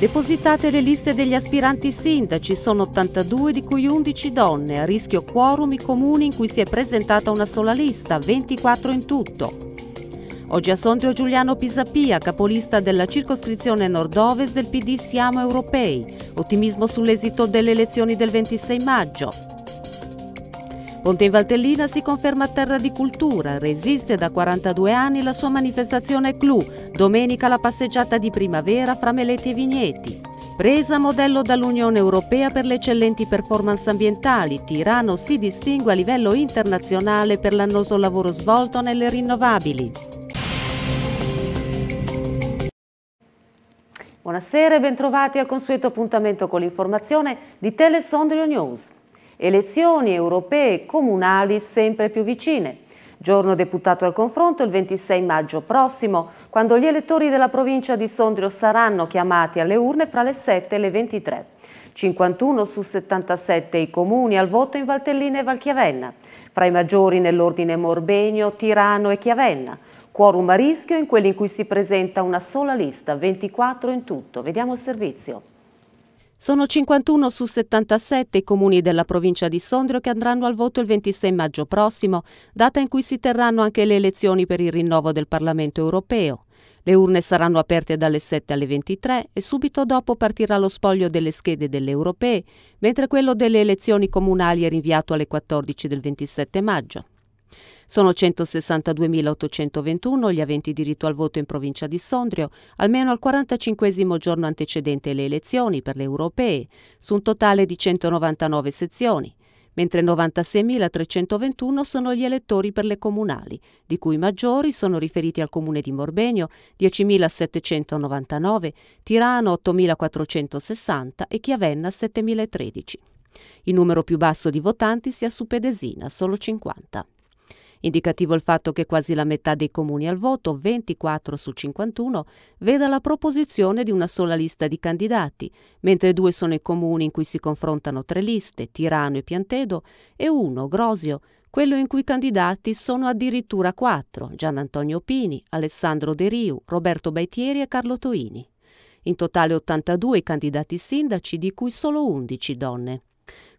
Depositate le liste degli aspiranti sindaci, sono 82 di cui 11 donne, a rischio quorum i comuni in cui si è presentata una sola lista, 24 in tutto. Oggi a Sondrio Giuliano Pisapia, capolista della circoscrizione nord-ovest del PD Siamo Europei. Ottimismo sull'esito delle elezioni del 26 maggio. Ponte in Valtellina si conferma terra di cultura, resiste da 42 anni la sua manifestazione Clou, domenica la passeggiata di primavera fra melete e vigneti. Presa modello dall'Unione Europea per le eccellenti performance ambientali, Tirano si distingue a livello internazionale per l'annoso lavoro svolto nelle rinnovabili. Buonasera e bentrovati al consueto appuntamento con l'informazione di Telesondrio News. Elezioni europee e comunali sempre più vicine. Giorno deputato al confronto il 26 maggio prossimo, quando gli elettori della provincia di Sondrio saranno chiamati alle urne fra le 7 e le 23. 51 su 77 i comuni al voto in Valtellina e Valchiavenna. Fra i maggiori nell'ordine Morbegno, Tirano e Chiavenna. Quorum a rischio in quelli in cui si presenta una sola lista, 24 in tutto. Vediamo il servizio. Sono 51 su 77 i comuni della provincia di Sondrio che andranno al voto il 26 maggio prossimo, data in cui si terranno anche le elezioni per il rinnovo del Parlamento europeo. Le urne saranno aperte dalle 7 alle 23 e subito dopo partirà lo spoglio delle schede delle europee, mentre quello delle elezioni comunali è rinviato alle 14 del 27 maggio. Sono 162.821 gli aventi diritto al voto in provincia di Sondrio, almeno al 45 giorno antecedente le elezioni per le europee, su un totale di 199 sezioni mentre 96.321 sono gli elettori per le comunali, di cui i maggiori sono riferiti al comune di Morbegno 10.799, Tirano 8.460 e Chiavenna 7.013. Il numero più basso di votanti si ha su Pedesina, solo 50. Indicativo il fatto che quasi la metà dei comuni al voto, 24 su 51, veda la proposizione di una sola lista di candidati, mentre due sono i comuni in cui si confrontano tre liste, Tirano e Piantedo, e uno, Grosio, quello in cui i candidati sono addirittura quattro, Gian Antonio Pini, Alessandro De Riu, Roberto Baitieri e Carlo Toini. In totale 82 i candidati sindaci, di cui solo 11 donne.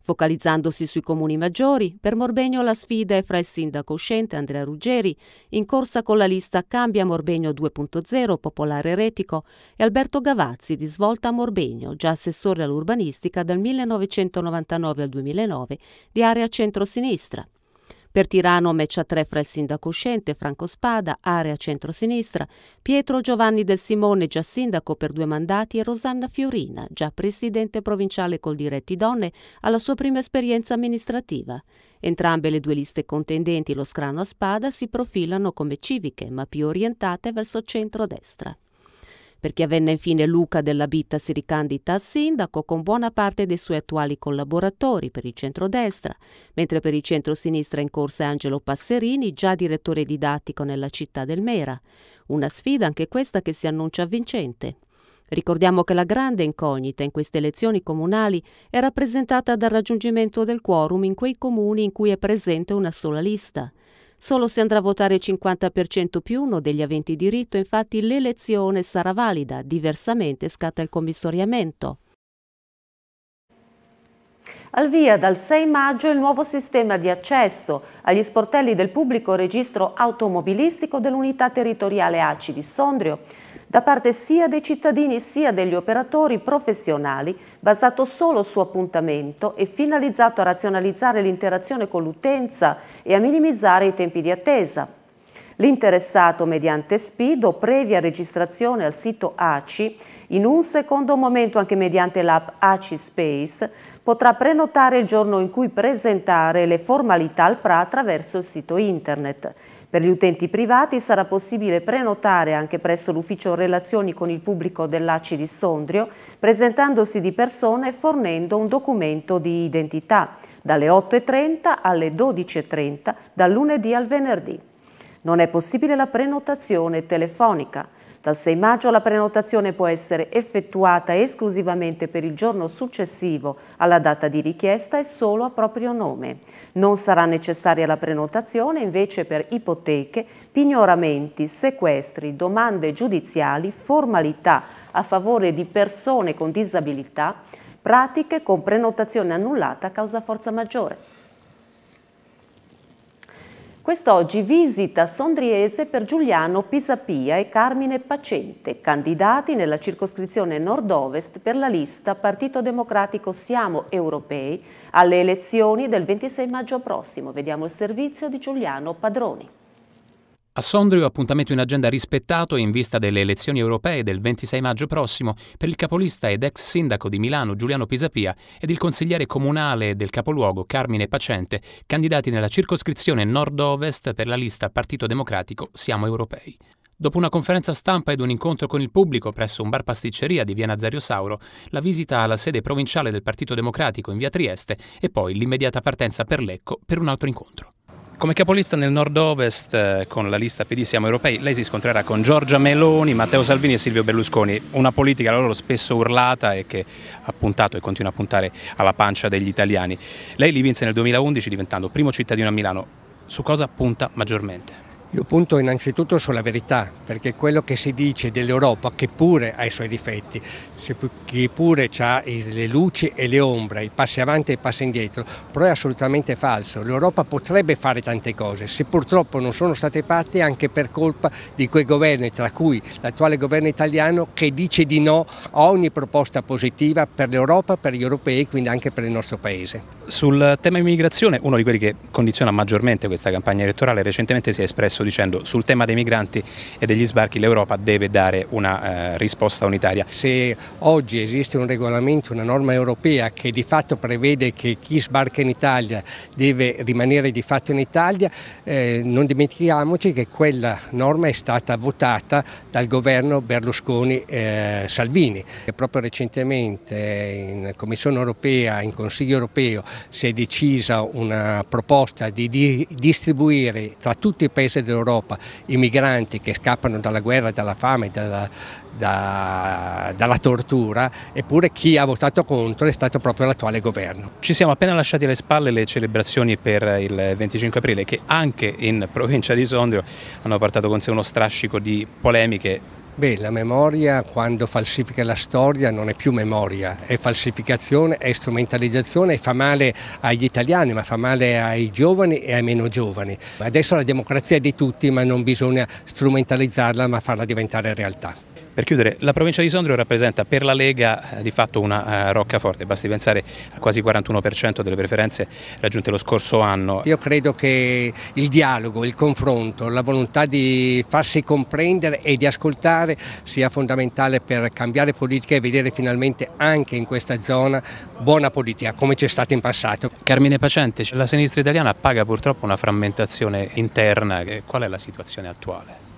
Focalizzandosi sui comuni maggiori, per Morbegno la sfida è fra il sindaco uscente Andrea Ruggeri, in corsa con la lista Cambia Morbegno 2.0 Popolare Retico, e Alberto Gavazzi di Svolta a Morbegno, già assessore all'urbanistica dal 1999 al 2009 di area centro-sinistra. Per Tirano match a tre fra il sindaco uscente, Franco Spada, area centro-sinistra, Pietro Giovanni del Simone, già sindaco per due mandati, e Rosanna Fiorina, già presidente provinciale col diretti donne, alla sua prima esperienza amministrativa. Entrambe le due liste contendenti lo scrano a spada si profilano come civiche, ma più orientate verso centro-destra perché avvenne infine Luca della Bitta si ricandida a sindaco con buona parte dei suoi attuali collaboratori per il centrodestra, mentre per il centro centrosinistra in corsa è Angelo Passerini, già direttore didattico nella città del Mera. Una sfida anche questa che si annuncia vincente. Ricordiamo che la grande incognita in queste elezioni comunali è rappresentata dal raggiungimento del quorum in quei comuni in cui è presente una sola lista. Solo se andrà a votare il 50% più uno degli aventi diritto, infatti, l'elezione sarà valida, diversamente scatta il commissoriamento. Al via dal 6 maggio il nuovo sistema di accesso agli sportelli del pubblico registro automobilistico dell'unità territoriale ACI di Sondrio da parte sia dei cittadini sia degli operatori professionali, basato solo su appuntamento e finalizzato a razionalizzare l'interazione con l'utenza e a minimizzare i tempi di attesa. L'interessato mediante SPID previa registrazione al sito ACI, in un secondo momento anche mediante l'app ACI Space, potrà prenotare il giorno in cui presentare le formalità al PRA attraverso il sito internet. Per gli utenti privati sarà possibile prenotare anche presso l'ufficio relazioni con il pubblico dell'ACI di Sondrio, presentandosi di persona e fornendo un documento di identità, dalle 8.30 alle 12.30, dal lunedì al venerdì. Non è possibile la prenotazione telefonica. Dal 6 maggio la prenotazione può essere effettuata esclusivamente per il giorno successivo alla data di richiesta e solo a proprio nome. Non sarà necessaria la prenotazione invece per ipoteche, pignoramenti, sequestri, domande giudiziali, formalità a favore di persone con disabilità, pratiche con prenotazione annullata a causa forza maggiore. Quest'oggi visita Sondriese per Giuliano Pisapia e Carmine Pacente, candidati nella circoscrizione nord-ovest per la lista Partito Democratico Siamo Europei alle elezioni del 26 maggio prossimo. Vediamo il servizio di Giuliano Padroni. A Sondrio appuntamento in agenda rispettato in vista delle elezioni europee del 26 maggio prossimo per il capolista ed ex sindaco di Milano Giuliano Pisapia ed il consigliere comunale del capoluogo Carmine Pacente, candidati nella circoscrizione nord-ovest per la lista Partito Democratico Siamo Europei. Dopo una conferenza stampa ed un incontro con il pubblico presso un bar pasticceria di via Nazario Sauro, la visita alla sede provinciale del Partito Democratico in via Trieste e poi l'immediata partenza per Lecco per un altro incontro. Come capolista nel nord-ovest eh, con la lista PD Siamo Europei, lei si scontrerà con Giorgia Meloni, Matteo Salvini e Silvio Berlusconi, una politica loro spesso urlata e che ha puntato e continua a puntare alla pancia degli italiani. Lei li vinse nel 2011 diventando primo cittadino a Milano, su cosa punta maggiormente? Io punto innanzitutto sulla verità, perché quello che si dice dell'Europa, che pure ha i suoi difetti, che pure ha le luci e le ombre, i passi avanti e i passi indietro, però è assolutamente falso. L'Europa potrebbe fare tante cose, se purtroppo non sono state fatte anche per colpa di quei governi, tra cui l'attuale governo italiano, che dice di no a ogni proposta positiva per l'Europa, per gli europei e quindi anche per il nostro Paese. Sul tema immigrazione, uno di quelli che condiziona maggiormente questa campagna elettorale recentemente si è espresso dicendo sul tema dei migranti e degli sbarchi l'Europa deve dare una eh, risposta unitaria. Se oggi esiste un regolamento, una norma europea che di fatto prevede che chi sbarca in Italia deve rimanere di fatto in Italia, eh, non dimentichiamoci che quella norma è stata votata dal governo Berlusconi-Salvini. Eh, proprio recentemente in Commissione europea, in Consiglio europeo, si è decisa una proposta di, distribuire tra tutti i paesi dell'Europa i migranti che scappano dalla guerra, dalla fame, dalla, da, dalla tortura, eppure chi ha votato contro è stato proprio l'attuale governo. Ci siamo appena lasciati alle spalle le celebrazioni per il 25 aprile che anche in provincia di Sondrio hanno portato con sé uno strascico di polemiche Beh, la memoria quando falsifica la storia non è più memoria, è falsificazione, è strumentalizzazione e fa male agli italiani, ma fa male ai giovani e ai meno giovani. Adesso la democrazia è di tutti, ma non bisogna strumentalizzarla, ma farla diventare realtà. Per chiudere, la provincia di Sondrio rappresenta per la Lega eh, di fatto una eh, roccaforte, basti pensare al quasi 41% delle preferenze raggiunte lo scorso anno. Io credo che il dialogo, il confronto, la volontà di farsi comprendere e di ascoltare sia fondamentale per cambiare politica e vedere finalmente anche in questa zona buona politica come c'è stata in passato. Carmine Pacente, la sinistra italiana paga purtroppo una frammentazione interna, eh, qual è la situazione attuale?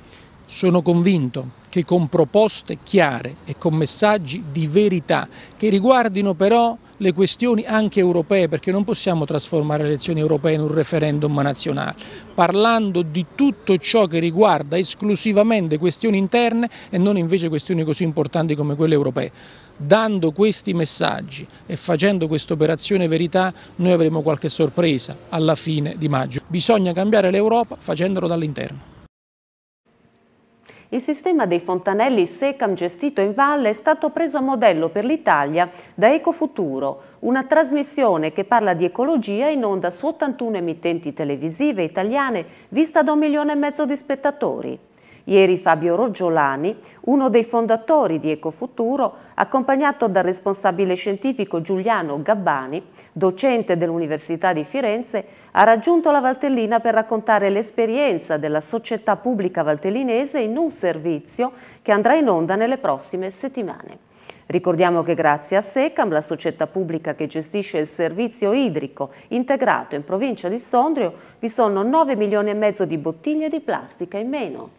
Sono convinto che con proposte chiare e con messaggi di verità che riguardino però le questioni anche europee, perché non possiamo trasformare le elezioni europee in un referendum nazionale, parlando di tutto ciò che riguarda esclusivamente questioni interne e non invece questioni così importanti come quelle europee. Dando questi messaggi e facendo questa operazione verità noi avremo qualche sorpresa alla fine di maggio. Bisogna cambiare l'Europa facendolo dall'interno. Il sistema dei fontanelli SECAM gestito in valle è stato preso a modello per l'Italia da Ecofuturo, una trasmissione che parla di ecologia in onda su 81 emittenti televisive italiane, vista da un milione e mezzo di spettatori. Ieri Fabio Roggiolani, uno dei fondatori di Ecofuturo, accompagnato dal responsabile scientifico Giuliano Gabbani, docente dell'Università di Firenze, ha raggiunto la Valtellina per raccontare l'esperienza della società pubblica valtellinese in un servizio che andrà in onda nelle prossime settimane. Ricordiamo che grazie a SECAM, la società pubblica che gestisce il servizio idrico integrato in provincia di Sondrio, vi sono 9 milioni e mezzo di bottiglie di plastica in meno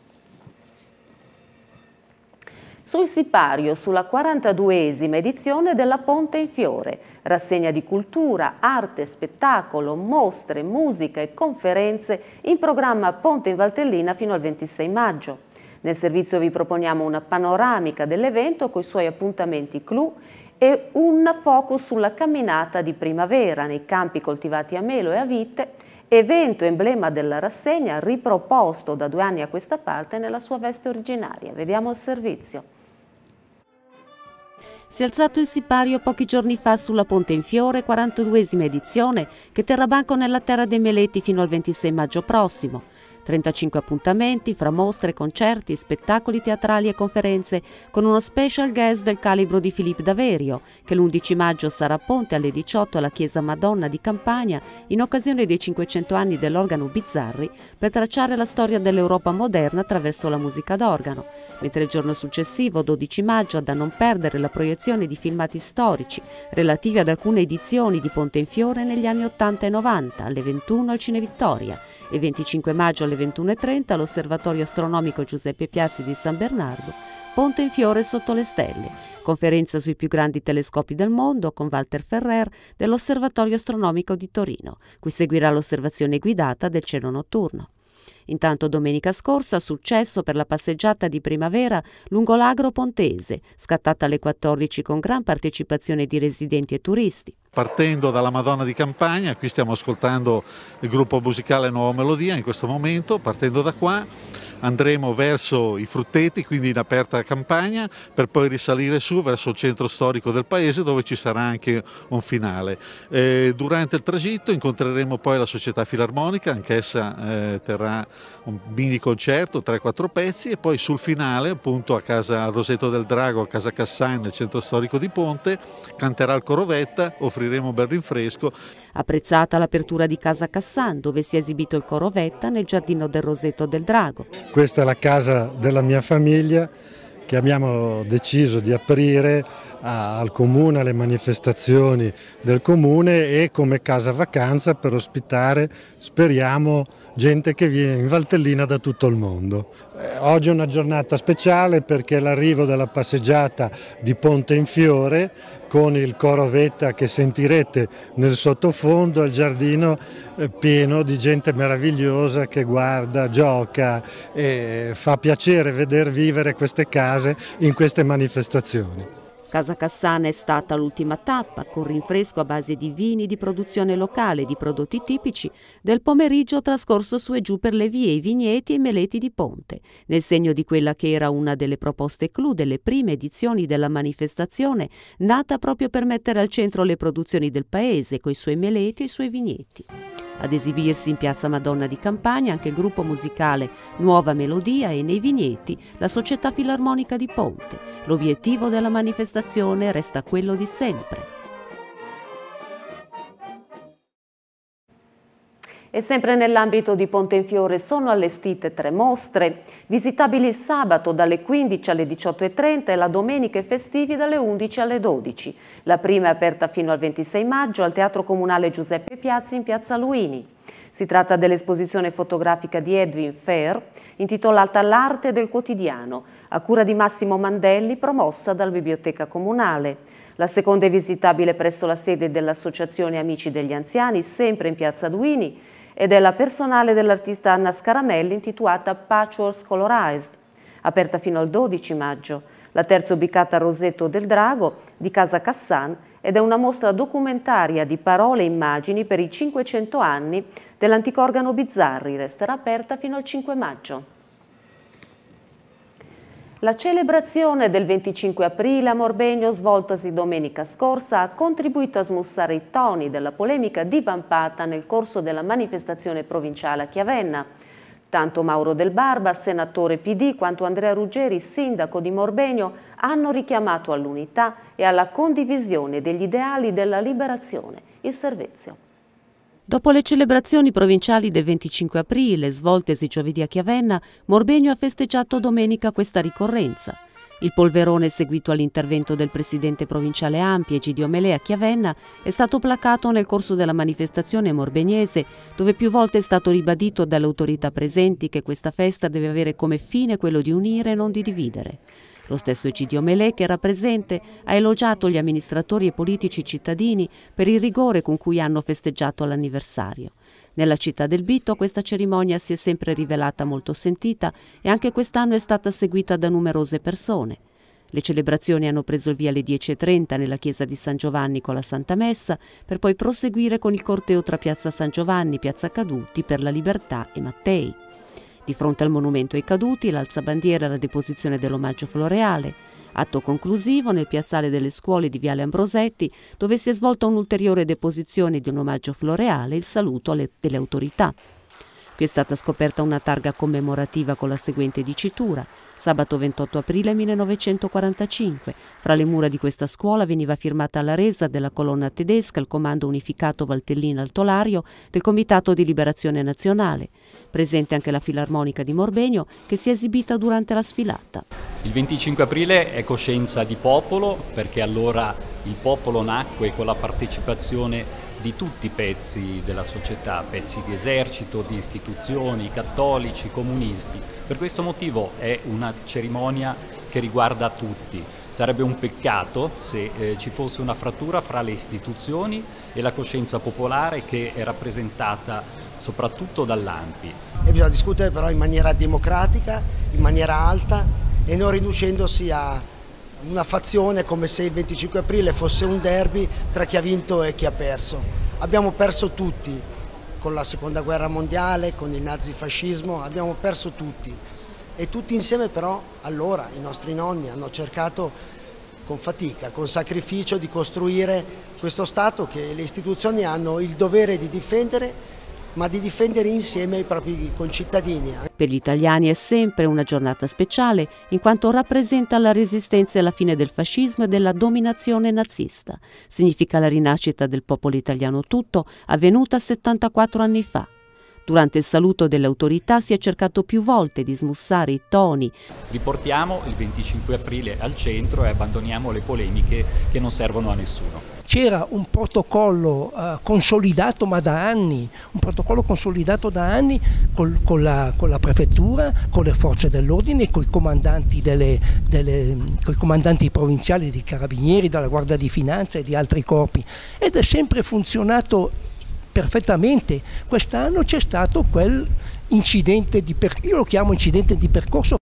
sul sipario sulla 42esima edizione della Ponte in Fiore, rassegna di cultura, arte, spettacolo, mostre, musica e conferenze in programma Ponte in Valtellina fino al 26 maggio. Nel servizio vi proponiamo una panoramica dell'evento con i suoi appuntamenti clou e un focus sulla camminata di primavera nei campi coltivati a melo e a vite, evento emblema della rassegna riproposto da due anni a questa parte nella sua veste originaria. Vediamo il servizio. Si è alzato il sipario pochi giorni fa sulla Ponte in Fiore, 42esima edizione, che terrà banco nella terra dei Meleti fino al 26 maggio prossimo. 35 appuntamenti fra mostre, concerti, spettacoli teatrali e conferenze, con uno special guest del calibro di Filippo Daverio, che l'11 maggio sarà a Ponte alle 18 alla Chiesa Madonna di Campania in occasione dei 500 anni dell'organo Bizzarri per tracciare la storia dell'Europa moderna attraverso la musica d'organo mentre il giorno successivo, 12 maggio, da non perdere la proiezione di filmati storici relativi ad alcune edizioni di Ponte in Fiore negli anni 80 e 90, alle 21 al Cinevittoria e 25 maggio alle 21.30 all'Osservatorio Astronomico Giuseppe Piazzi di San Bernardo, Ponte in Fiore sotto le stelle, conferenza sui più grandi telescopi del mondo con Walter Ferrer dell'Osservatorio Astronomico di Torino, cui seguirà l'osservazione guidata del cielo notturno. Intanto domenica scorsa successo per la passeggiata di primavera lungo l'agro pontese, scattata alle 14 con gran partecipazione di residenti e turisti. Partendo dalla Madonna di Campagna, qui stiamo ascoltando il gruppo musicale Nuova Melodia in questo momento, partendo da qua andremo verso i frutteti, quindi in aperta campagna, per poi risalire su verso il centro storico del paese dove ci sarà anche un finale. Eh, durante il tragitto incontreremo poi la società filarmonica, anch'essa eh, terrà un mini concerto, 3-4 pezzi e poi sul finale appunto a casa Roseto del Drago, a casa Cassai nel centro storico di Ponte, canterà il Corovetta, offriremo un bel rinfresco Apprezzata l'apertura di Casa Cassan, dove si è esibito il coro Vetta nel giardino del Roseto del Drago. Questa è la casa della mia famiglia che abbiamo deciso di aprire al comune, alle manifestazioni del comune e come casa vacanza per ospitare, speriamo, gente che viene in Valtellina da tutto il mondo. Eh, oggi è una giornata speciale perché è l'arrivo della passeggiata di Ponte in Fiore con il coro vetta che sentirete nel sottofondo al giardino eh, pieno di gente meravigliosa che guarda, gioca e fa piacere vedere vivere queste case in queste manifestazioni. Casa Cassana è stata l'ultima tappa, con rinfresco a base di vini di produzione locale e di prodotti tipici, del pomeriggio trascorso su e giù per le vie, i vigneti e i meleti di Ponte, nel segno di quella che era una delle proposte clou delle prime edizioni della manifestazione, nata proprio per mettere al centro le produzioni del paese, coi suoi meleti e i suoi vigneti. Ad esibirsi in Piazza Madonna di Campania anche il gruppo musicale Nuova Melodia e nei vigneti la Società Filarmonica di Ponte. L'obiettivo della manifestazione resta quello di sempre, E sempre nell'ambito di Ponte in Fiore sono allestite tre mostre, visitabili il sabato dalle 15 alle 18.30 e la domenica e festivi dalle 11 alle 12. La prima è aperta fino al 26 maggio al Teatro Comunale Giuseppe Piazzi in Piazza Luini. Si tratta dell'esposizione fotografica di Edwin Fair, intitolata L'arte del quotidiano, a cura di Massimo Mandelli, promossa dal Biblioteca Comunale. La seconda è visitabile presso la sede dell'Associazione Amici degli Anziani, sempre in Piazza Duini, ed è la personale dell'artista Anna Scaramelli intitolata Patchworks Colorized, aperta fino al 12 maggio. La terza ubicata a Roseto del Drago di Casa Cassan ed è una mostra documentaria di parole e immagini per i 500 anni dell'antico organo Bizzarri. Resterà aperta fino al 5 maggio. La celebrazione del 25 aprile a Morbegno, svoltasi domenica scorsa, ha contribuito a smussare i toni della polemica divampata nel corso della manifestazione provinciale a Chiavenna. Tanto Mauro Del Barba, senatore PD, quanto Andrea Ruggeri, sindaco di Morbegno, hanno richiamato all'unità e alla condivisione degli ideali della liberazione, il servizio. Dopo le celebrazioni provinciali del 25 aprile, svoltesi giovedì a Chiavenna, Morbegno ha festeggiato domenica questa ricorrenza. Il polverone seguito all'intervento del presidente provinciale Ampi Egidio Melè a Chiavenna è stato placato nel corso della manifestazione morbegnese, dove più volte è stato ribadito dalle autorità presenti che questa festa deve avere come fine quello di unire e non di dividere. Lo stesso Egidio Melè, che era presente, ha elogiato gli amministratori e politici cittadini per il rigore con cui hanno festeggiato l'anniversario. Nella città del Bito questa cerimonia si è sempre rivelata molto sentita e anche quest'anno è stata seguita da numerose persone. Le celebrazioni hanno preso il via alle 10.30 nella chiesa di San Giovanni con la Santa Messa, per poi proseguire con il corteo tra piazza San Giovanni, piazza Caduti per la Libertà e Mattei. Di fronte al monumento ai caduti, l'alzabandiera e la deposizione dell'omaggio floreale, Atto conclusivo nel piazzale delle scuole di Viale Ambrosetti, dove si è svolta un'ulteriore deposizione di un omaggio floreale il saluto alle, delle autorità. Qui è stata scoperta una targa commemorativa con la seguente dicitura. Sabato 28 aprile 1945, fra le mura di questa scuola veniva firmata la resa della colonna tedesca al comando unificato Valtellina Altolario del Comitato di Liberazione Nazionale. Presente anche la Filarmonica di Morbegno che si è esibita durante la sfilata. Il 25 aprile è coscienza di popolo perché allora il popolo nacque con la partecipazione di tutti i pezzi della società, pezzi di esercito, di istituzioni, cattolici, comunisti. Per questo motivo è una cerimonia che riguarda tutti. Sarebbe un peccato se eh, ci fosse una frattura fra le istituzioni e la coscienza popolare che è rappresentata soprattutto dall'AMPI. E bisogna discutere però in maniera democratica, in maniera alta e non riducendosi a una fazione come se il 25 aprile fosse un derby tra chi ha vinto e chi ha perso. Abbiamo perso tutti con la seconda guerra mondiale, con il nazifascismo, abbiamo perso tutti e tutti insieme però allora i nostri nonni hanno cercato con fatica, con sacrificio di costruire questo Stato che le istituzioni hanno il dovere di difendere ma di difendere insieme i propri concittadini. Eh. Per gli italiani è sempre una giornata speciale in quanto rappresenta la resistenza alla fine del fascismo e della dominazione nazista. Significa la rinascita del popolo italiano tutto avvenuta 74 anni fa. Durante il saluto delle autorità si è cercato più volte di smussare i toni. Riportiamo il 25 aprile al centro e abbandoniamo le polemiche che non servono a nessuno. C'era un protocollo eh, consolidato ma da anni, un protocollo consolidato da anni col, con, la, con, la, prefettura, con le forze dell'ordine, con i comandanti, comandanti provinciali, dei carabinieri, della Guardia di Finanza e di altri corpi ed è sempre funzionato perfettamente. Quest'anno c'è stato quel incidente di percorso, io lo chiamo incidente di percorso.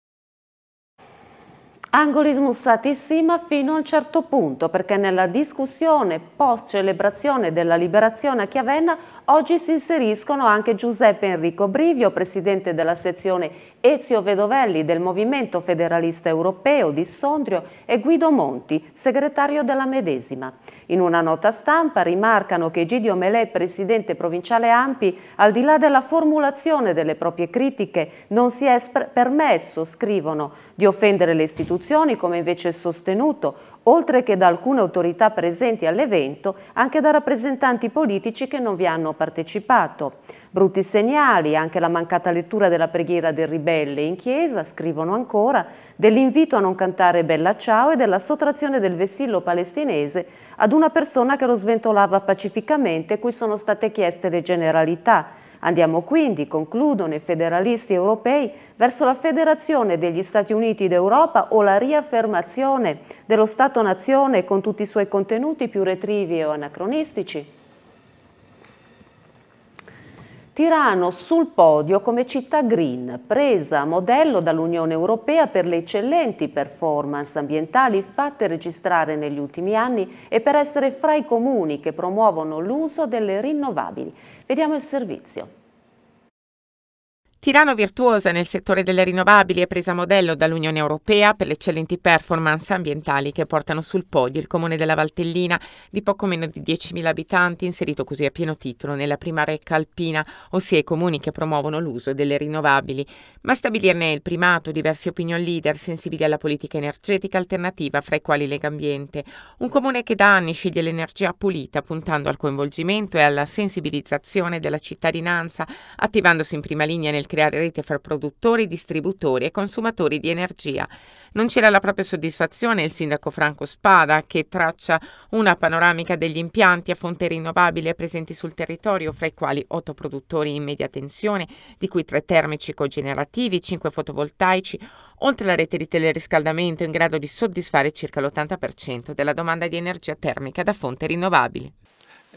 Angoli smussati fino a un certo punto, perché nella discussione post-celebrazione della liberazione a Chiavenna Oggi si inseriscono anche Giuseppe Enrico Brivio, presidente della sezione Ezio Vedovelli del Movimento Federalista Europeo di Sondrio e Guido Monti, segretario della medesima. In una nota stampa rimarcano che Egidio Melè, presidente provinciale Ampi, al di là della formulazione delle proprie critiche, non si è permesso, scrivono, di offendere le istituzioni come invece sostenuto oltre che da alcune autorità presenti all'evento, anche da rappresentanti politici che non vi hanno partecipato. Brutti segnali, anche la mancata lettura della preghiera del ribelle in chiesa, scrivono ancora, dell'invito a non cantare Bella Ciao e della sottrazione del vessillo palestinese ad una persona che lo sventolava pacificamente e cui sono state chieste le generalità. Andiamo quindi, concludono i federalisti europei, verso la federazione degli Stati Uniti d'Europa o la riaffermazione dello Stato-nazione con tutti i suoi contenuti più retrivi o anacronistici? Tirano sul podio come città green, presa a modello dall'Unione Europea per le eccellenti performance ambientali fatte registrare negli ultimi anni e per essere fra i comuni che promuovono l'uso delle rinnovabili. Vediamo il servizio. Tirano virtuosa nel settore delle rinnovabili è presa modello dall'Unione Europea per le eccellenti performance ambientali che portano sul podio il comune della Valtellina, di poco meno di 10.000 abitanti, inserito così a pieno titolo nella prima recca alpina, ossia i comuni che promuovono l'uso delle rinnovabili. Ma stabilirne il primato diversi opinion leader sensibili alla politica energetica alternativa, fra i quali Lega Ambiente. Un comune che da anni sceglie l'energia pulita, puntando al coinvolgimento e alla sensibilizzazione della cittadinanza, attivandosi in prima linea nel creare rete fra produttori, distributori e consumatori di energia. Non c'era la propria soddisfazione il sindaco Franco Spada, che traccia una panoramica degli impianti a fonte rinnovabile presenti sul territorio, fra i quali otto produttori in media tensione, di cui tre termici cogenerativi, cinque fotovoltaici, oltre alla rete di teleriscaldamento in grado di soddisfare circa l'80% della domanda di energia termica da fonte rinnovabile.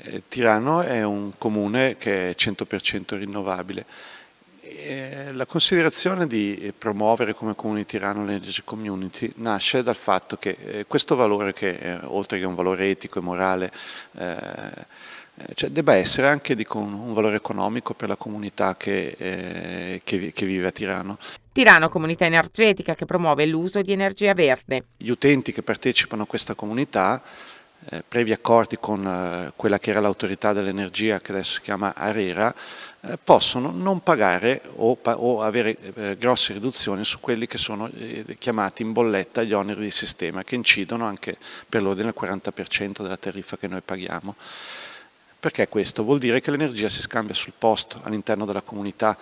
Eh, Tirano è un comune che è 100% rinnovabile eh, la considerazione di eh, promuovere come community run l'energy community nasce dal fatto che eh, questo valore che oltre che un valore etico e morale cioè, debba essere anche un, valore economico per la comunità che, eh, che vive a Tirano. Tirano comunità energetica che promuove l'uso di energia verde. Gli utenti che partecipano a questa comunità eh, previ accordi con eh, quella che era l'autorità dell'energia che adesso si chiama Arera, eh, possono non pagare o, pa o avere eh, grosse riduzioni su quelli che sono eh, chiamati in bolletta gli oneri di sistema, che incidono anche per l'ordine del 40% della tariffa che noi paghiamo. Perché questo? Vuol dire che l'energia si scambia sul posto, all'interno della comunità,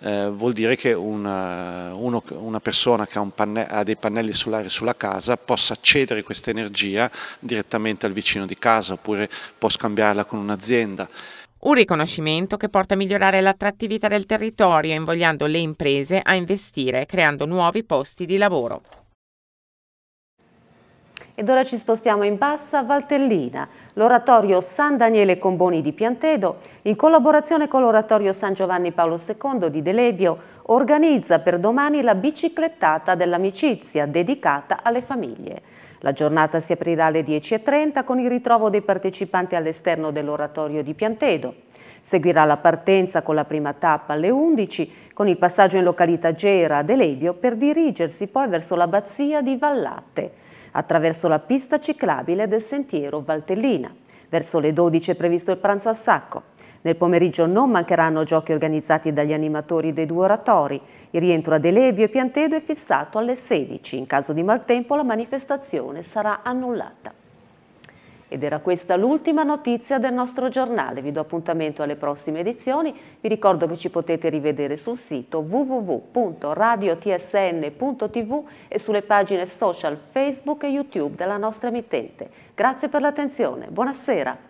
eh, vuol dire che una, eh, uno, una persona che ha, un panne, ha, dei pannelli solari sulla casa possa cedere questa energia direttamente al vicino di casa oppure può scambiarla con un'azienda. Un riconoscimento che porta a migliorare l'attrattività del territorio, invogliando le imprese a investire, creando nuovi posti di lavoro. Ed ora ci spostiamo in bassa Valtellina. L'oratorio San Daniele Comboni di Piantedo, in collaborazione con l'oratorio San Giovanni Paolo II di Delebio, organizza per domani la biciclettata dell'amicizia dedicata alle famiglie. La giornata si aprirà alle 10.30 con il ritrovo dei partecipanti all'esterno dell'oratorio di Piantedo. Seguirà la partenza con la prima tappa alle 11, con il passaggio in località Gera a Delebio per dirigersi poi verso l'abbazia di Vallatte attraverso la pista ciclabile del sentiero Valtellina. Verso le 12 è previsto il pranzo a sacco. Nel pomeriggio non mancheranno giochi organizzati dagli animatori dei due oratori. Il rientro a Delevio e Piantedo è fissato alle 16. In caso di maltempo la manifestazione sarà annullata. Ed era questa l'ultima notizia del nostro giornale. Vi do appuntamento alle prossime edizioni. Vi ricordo che ci potete rivedere sul sito www.radiotsn.tv e sulle pagine social Facebook e YouTube della nostra emittente. Grazie per l'attenzione. Buonasera.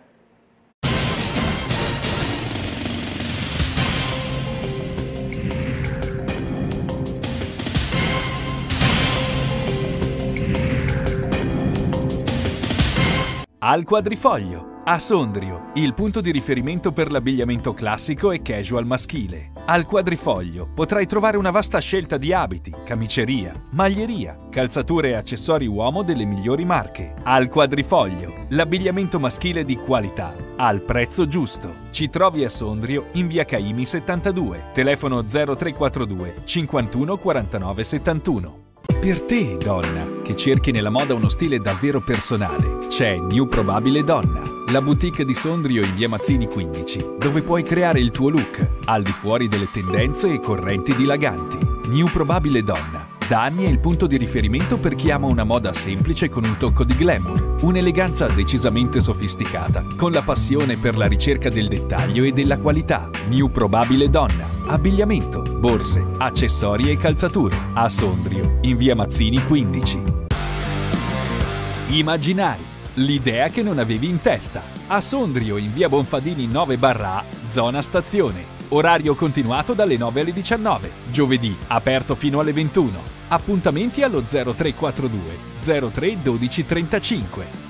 al quadrifoglio. A Sondrio, il punto di riferimento per l'abbigliamento classico e casual maschile. Al quadrifoglio potrai trovare una vasta scelta di abiti, camiceria, maglieria, calzature e accessori uomo delle migliori marche. Al quadrifoglio, l'abbigliamento maschile di qualità, al prezzo giusto. Ci trovi a Sondrio in via Caimi 72, telefono 0342 51 49 71. Per te, donna, che cerchi nella moda uno stile davvero personale, c'è New Probabile Donna, la boutique di Sondrio in via Mazzini 15, dove puoi creare il tuo look, al di fuori delle tendenze e correnti dilaganti. New Probabile Donna. Da anni è il punto di riferimento per chi ama una moda semplice con un tocco di glamour, un'eleganza decisamente sofisticata, con la passione per la ricerca del dettaglio e della qualità. New Probabile Donna abbigliamento, borse, accessori e calzature. A Sondrio, in via Mazzini 15. Immaginari, l'idea che non avevi in testa. A Sondrio, in via Bonfadini 9 barra zona stazione. Orario continuato dalle 9 alle 19. Giovedì, aperto fino alle 21. Appuntamenti allo 0342 03 12 35.